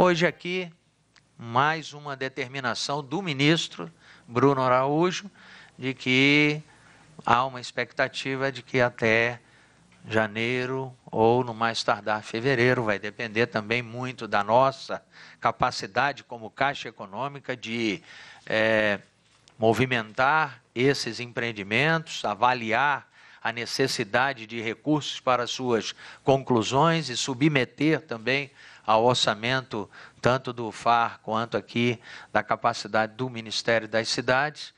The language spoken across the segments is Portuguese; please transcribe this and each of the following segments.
Hoje aqui, mais uma determinação do ministro Bruno Araújo de que há uma expectativa de que até janeiro ou no mais tardar fevereiro, vai depender também muito da nossa capacidade como Caixa Econômica de é, movimentar esses empreendimentos, avaliar a necessidade de recursos para suas conclusões e submeter também ao orçamento, tanto do FAR quanto aqui da capacidade do Ministério das Cidades,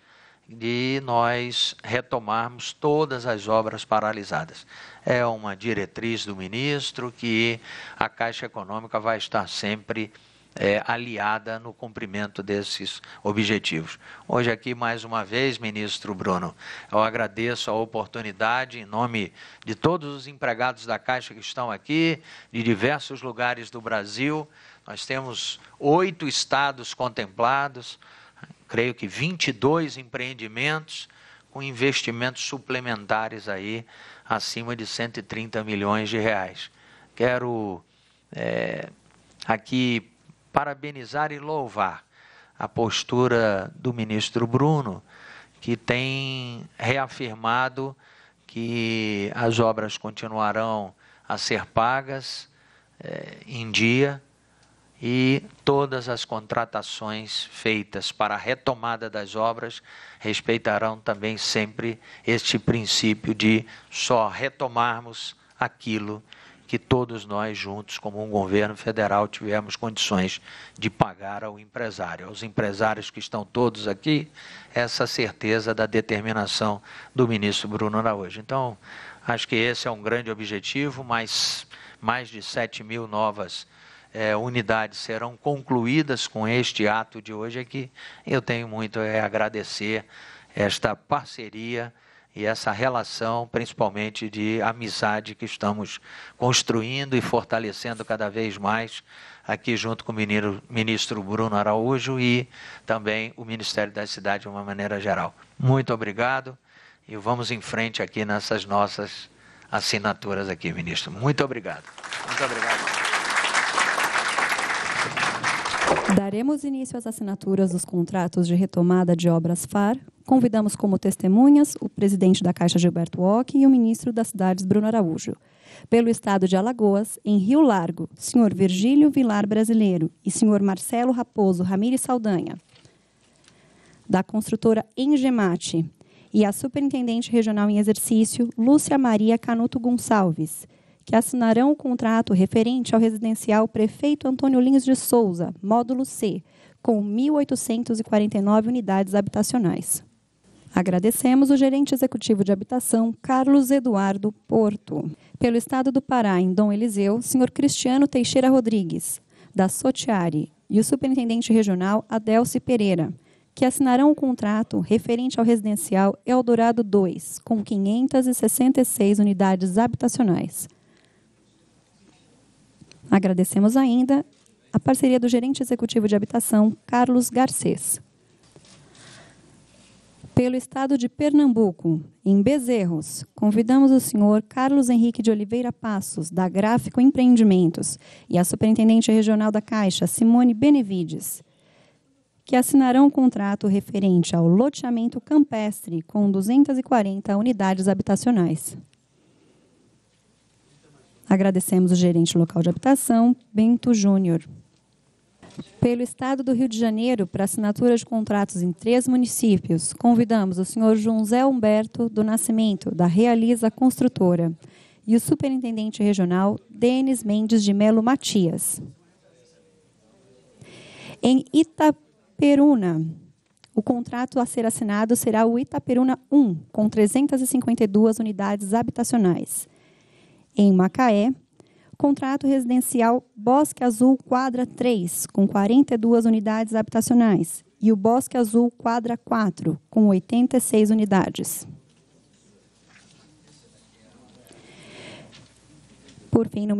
de nós retomarmos todas as obras paralisadas. É uma diretriz do ministro que a Caixa Econômica vai estar sempre é, aliada no cumprimento desses objetivos. Hoje aqui, mais uma vez, ministro Bruno, eu agradeço a oportunidade em nome de todos os empregados da Caixa que estão aqui, de diversos lugares do Brasil. Nós temos oito estados contemplados, creio que 22 empreendimentos com investimentos suplementares aí acima de 130 milhões de reais. Quero é, aqui parabenizar e louvar a postura do ministro Bruno, que tem reafirmado que as obras continuarão a ser pagas eh, em dia e todas as contratações feitas para a retomada das obras respeitarão também sempre este princípio de só retomarmos aquilo que que todos nós juntos, como um governo federal, tivemos condições de pagar ao empresário, aos empresários que estão todos aqui, essa certeza da determinação do ministro Bruno Araújo. Então, acho que esse é um grande objetivo, Mais mais de 7 mil novas é, unidades serão concluídas com este ato de hoje aqui. Eu tenho muito a agradecer esta parceria e essa relação, principalmente de amizade que estamos construindo e fortalecendo cada vez mais aqui junto com o ministro, Bruno Araújo e também o Ministério da Cidade de uma maneira geral. Muito obrigado e vamos em frente aqui nessas nossas assinaturas aqui, ministro. Muito obrigado. Muito obrigado. Daremos início às assinaturas dos contratos de retomada de obras FAR Convidamos como testemunhas o presidente da Caixa Gilberto Ock e o ministro das Cidades Bruno Araújo. Pelo estado de Alagoas, em Rio Largo, senhor Virgílio Vilar Brasileiro e senhor Marcelo Raposo Ramires Saldanha. Da construtora Engemate e a superintendente regional em exercício, Lúcia Maria Canuto Gonçalves que assinarão o contrato referente ao residencial Prefeito Antônio Lins de Souza, módulo C, com 1.849 unidades habitacionais. Agradecemos o gerente executivo de habitação, Carlos Eduardo Porto. Pelo estado do Pará, em Dom Eliseu, senhor Cristiano Teixeira Rodrigues, da Sotiari, e o superintendente regional Adelce Pereira, que assinarão o contrato referente ao residencial Eldorado 2, com 566 unidades habitacionais. Agradecemos ainda a parceria do gerente executivo de habitação, Carlos Garcês pelo Estado de Pernambuco, em Bezerros, convidamos o senhor Carlos Henrique de Oliveira Passos, da Gráfico Empreendimentos, e a Superintendente Regional da Caixa, Simone Benevides, que assinarão um contrato referente ao loteamento campestre com 240 unidades habitacionais. Agradecemos o gerente local de habitação, Bento Júnior. Pelo Estado do Rio de Janeiro, para assinatura de contratos em três municípios, convidamos o senhor José Humberto do Nascimento, da Realiza Construtora, e o superintendente regional Denis Mendes de Melo Matias. Em Itaperuna, o contrato a ser assinado será o Itaperuna 1, com 352 unidades habitacionais. Em Macaé, contrato residencial Bosque Azul Quadra 3, com 42 unidades habitacionais, e o Bosque Azul Quadra 4, com 86 unidades. Por fim, no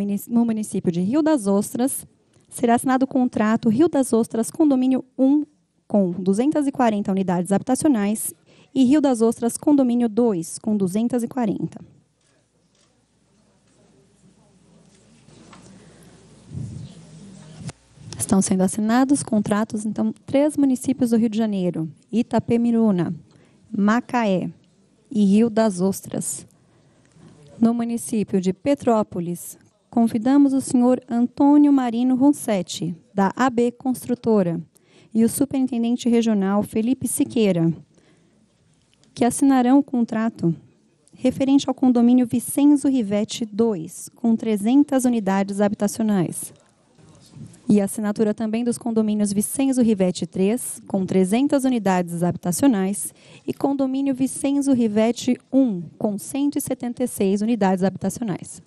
município de Rio das Ostras, será assinado o contrato Rio das Ostras Condomínio 1, com 240 unidades habitacionais, e Rio das Ostras Condomínio 2, com 240. Estão sendo assinados contratos, então, três municípios do Rio de Janeiro: Itapemiruna, Macaé e Rio das Ostras. No município de Petrópolis, convidamos o senhor Antônio Marino Ronsetti, da AB Construtora, e o superintendente regional Felipe Siqueira, que assinarão o contrato referente ao condomínio Vicenzo Rivetti 2, com 300 unidades habitacionais e a assinatura também dos condomínios Vicenzo Rivete 3, com 300 unidades habitacionais, e condomínio Vicenzo Rivete 1, com 176 unidades habitacionais.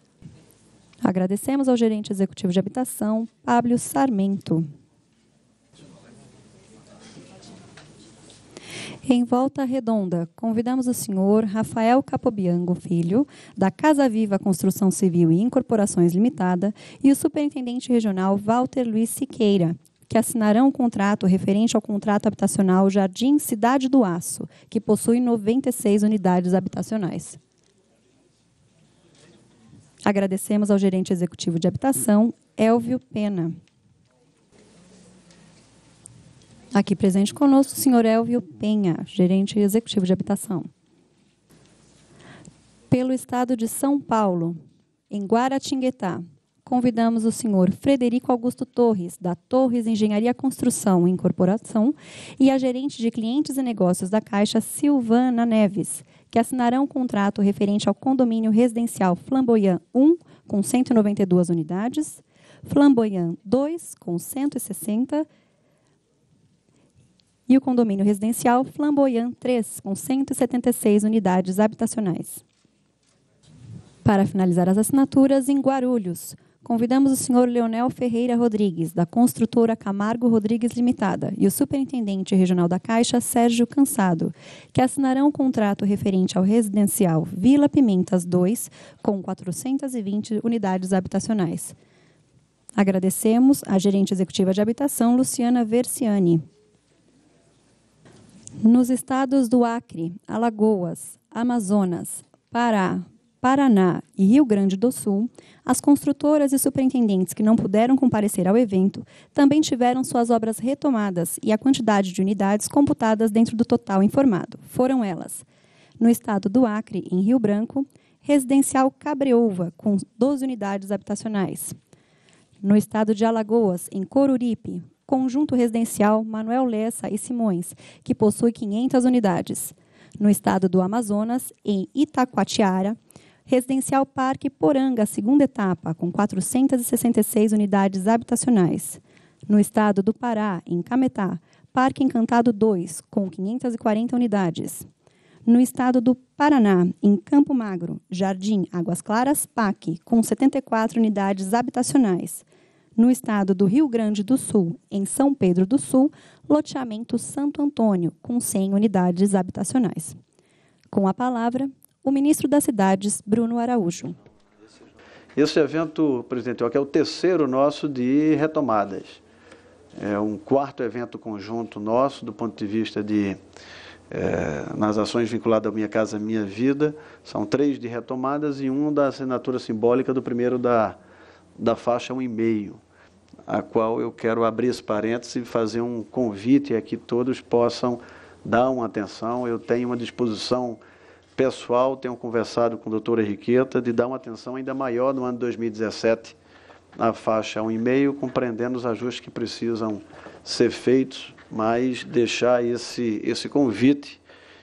Agradecemos ao gerente executivo de habitação, Pablo Sarmento. em Volta Redonda, convidamos o senhor Rafael Capobiango Filho, da Casa Viva Construção Civil e Incorporações Limitada, e o superintendente regional Walter Luiz Siqueira, que assinarão um contrato referente ao contrato habitacional Jardim Cidade do Aço, que possui 96 unidades habitacionais. Agradecemos ao gerente executivo de habitação, Elvio Pena, Aqui presente conosco o senhor Elvio Penha, gerente executivo de habitação. Pelo estado de São Paulo, em Guaratinguetá, convidamos o senhor Frederico Augusto Torres, da Torres Engenharia Construção e Incorporação, e a gerente de clientes e negócios da Caixa, Silvana Neves, que assinarão um contrato referente ao condomínio residencial Flamboyant 1, com 192 unidades, Flamboyant 2, com 160 unidades, e o condomínio residencial Flamboyant 3, com 176 unidades habitacionais. Para finalizar as assinaturas, em Guarulhos, convidamos o senhor Leonel Ferreira Rodrigues, da construtora Camargo Rodrigues Limitada, e o superintendente regional da Caixa, Sérgio Cansado, que assinarão o um contrato referente ao residencial Vila Pimentas 2, com 420 unidades habitacionais. Agradecemos à gerente executiva de habitação, Luciana Versiani. Nos estados do Acre, Alagoas, Amazonas, Pará, Paraná e Rio Grande do Sul, as construtoras e superintendentes que não puderam comparecer ao evento também tiveram suas obras retomadas e a quantidade de unidades computadas dentro do total informado. Foram elas: no estado do Acre, em Rio Branco, Residencial Cabreúva, com 12 unidades habitacionais. No estado de Alagoas, em Coruripe, Conjunto Residencial Manuel Lessa e Simões, que possui 500 unidades. No estado do Amazonas, em Itacoatiara, Residencial Parque Poranga, segunda etapa, com 466 unidades habitacionais. No estado do Pará, em Cametá, Parque Encantado 2, com 540 unidades. No estado do Paraná, em Campo Magro, Jardim Águas Claras, PAC, com 74 unidades habitacionais no estado do Rio Grande do Sul, em São Pedro do Sul, loteamento Santo Antônio, com 100 unidades habitacionais. Com a palavra, o ministro das Cidades, Bruno Araújo. Esse evento, presidente, é o terceiro nosso de retomadas. É um quarto evento conjunto nosso, do ponto de vista de. É, nas ações vinculadas à Minha Casa Minha Vida, são três de retomadas e um da assinatura simbólica do primeiro da, da faixa 1,5, a qual eu quero abrir esse parênteses e fazer um convite a que todos possam dar uma atenção. Eu tenho uma disposição pessoal, tenho conversado com a doutor Henriqueta, de dar uma atenção ainda maior no ano 2017 à faixa 1,5, compreendendo os ajustes que precisam ser feitos, mas deixar esse, esse convite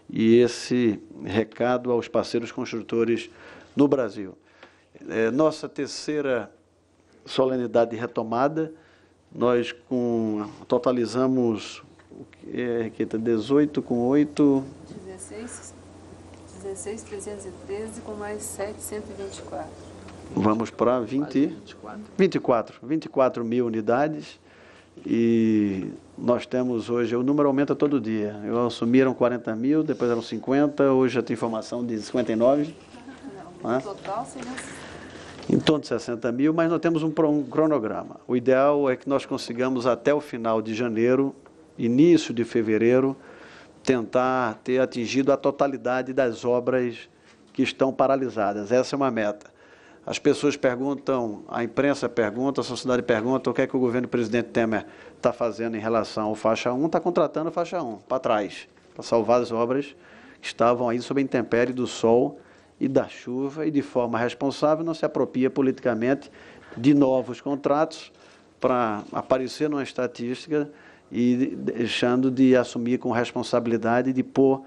e esse recado aos parceiros construtores no Brasil. É, nossa terceira solenidade de retomada, nós com, totalizamos é, 18 com 8. 16, 313 com mais 7, 124. Vamos para 20, 24. 24, 24 mil unidades e nós temos hoje, o número aumenta todo dia. Eu assumiram 40 mil, depois eram 50, hoje já tem informação de 59. Não, no né? total seriam em torno de 60 mil, mas nós temos um cronograma. O ideal é que nós consigamos até o final de janeiro, início de fevereiro, tentar ter atingido a totalidade das obras que estão paralisadas. Essa é uma meta. As pessoas perguntam, a imprensa pergunta, a sociedade pergunta o que é que o governo presidente Temer está fazendo em relação ao faixa 1, está contratando a faixa 1 para trás, para salvar as obras que estavam aí sob a intempéria do sol e da chuva e, de forma responsável, não se apropria politicamente de novos contratos para aparecer numa estatística e deixando de assumir com responsabilidade de pôr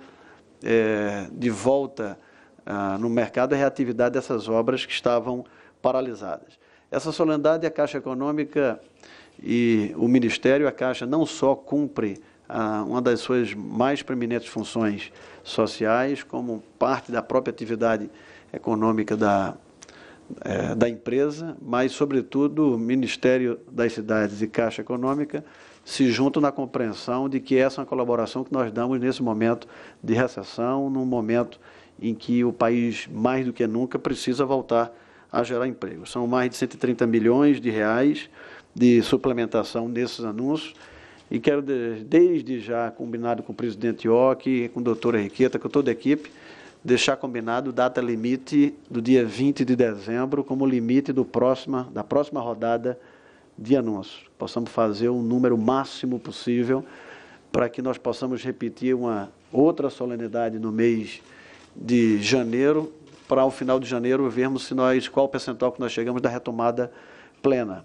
é, de volta ah, no mercado a reatividade dessas obras que estavam paralisadas. Essa solenidade, é a Caixa Econômica e o Ministério, a Caixa não só cumpre uma das suas mais preeminentes funções sociais, como parte da própria atividade econômica da, é, da empresa, mas, sobretudo, o Ministério das Cidades e Caixa Econômica se juntam na compreensão de que essa é uma colaboração que nós damos nesse momento de recessão, num momento em que o país, mais do que nunca, precisa voltar a gerar emprego. São mais de 130 milhões de reais de suplementação nesses anúncios e quero, desde já, combinado com o presidente Ock, com a doutora Riqueta, com toda a equipe, deixar combinado data limite do dia 20 de dezembro como limite do próxima, da próxima rodada de anúncios. Possamos fazer o um número máximo possível para que nós possamos repetir uma outra solenidade no mês de janeiro, para o final de janeiro vermos se nós qual percentual que nós chegamos da retomada plena.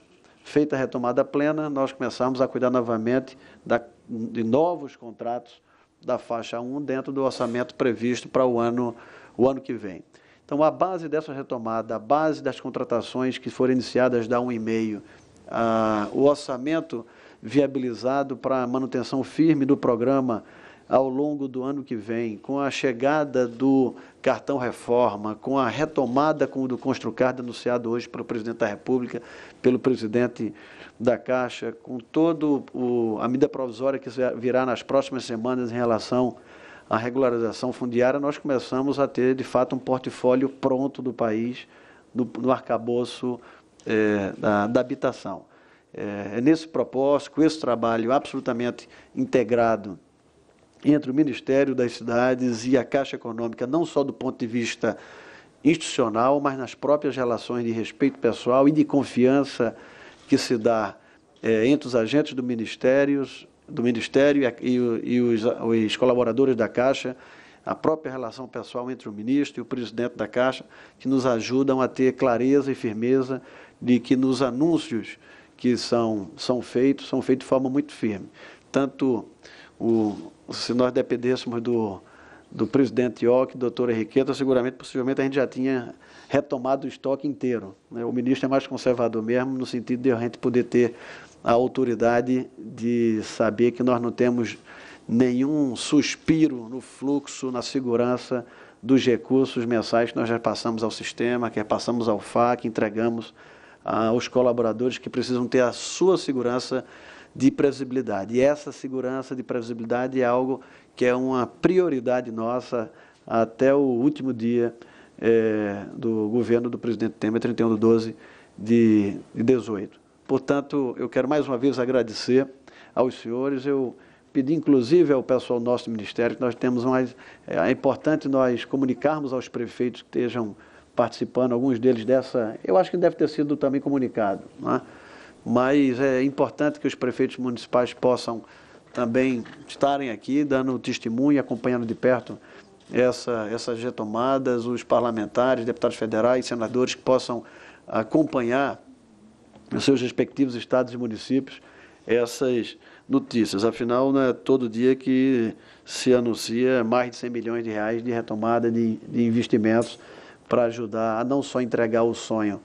Feita a retomada plena, nós começamos a cuidar novamente da, de novos contratos da faixa 1 dentro do orçamento previsto para o ano, o ano que vem. Então, a base dessa retomada, a base das contratações que foram iniciadas da 1,5, o orçamento viabilizado para a manutenção firme do programa ao longo do ano que vem, com a chegada do cartão reforma, com a retomada do Construcard anunciado hoje pelo presidente da República, pelo presidente da Caixa, com todo a medida provisória que virá nas próximas semanas em relação à regularização fundiária, nós começamos a ter, de fato, um portfólio pronto do país, no do arcabouço é, da, da habitação. Eh, é nesse propósito, com esse trabalho absolutamente integrado entre o Ministério das Cidades e a Caixa Econômica, não só do ponto de vista institucional, mas nas próprias relações de respeito pessoal e de confiança que se dá é, entre os agentes do Ministério, do Ministério e, e, e os, os colaboradores da Caixa, a própria relação pessoal entre o ministro e o presidente da Caixa, que nos ajudam a ter clareza e firmeza de que nos anúncios que são, são feitos, são feitos de forma muito firme. Tanto o, se nós dependêssemos do, do presidente IOC, doutor Henriqueta, seguramente, possivelmente, a gente já tinha retomado o estoque inteiro. Né? O ministro é mais conservador mesmo, no sentido de a gente poder ter a autoridade de saber que nós não temos nenhum suspiro no fluxo, na segurança dos recursos mensais que nós já passamos ao sistema, que passamos ao FAC, entregamos aos ah, colaboradores que precisam ter a sua segurança de previsibilidade. E essa segurança de previsibilidade é algo que é uma prioridade nossa até o último dia é, do governo do presidente Temer, 31 de 12 de, de 18. Portanto, eu quero mais uma vez agradecer aos senhores. Eu pedi, inclusive, ao pessoal do nosso ministério que nós temos mais. Eh, é importante nós comunicarmos aos prefeitos que estejam participando, alguns deles dessa. Eu acho que deve ter sido também comunicado. Não é? mas é importante que os prefeitos municipais possam também estarem aqui, dando testemunho e acompanhando de perto essa, essas retomadas, os parlamentares, deputados federais, senadores que possam acompanhar nos seus respectivos estados e municípios essas notícias. Afinal, não é todo dia que se anuncia mais de 100 milhões de reais de retomada de, de investimentos para ajudar a não só entregar o sonho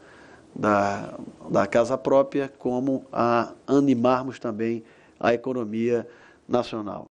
da, da casa própria, como a animarmos também a economia nacional.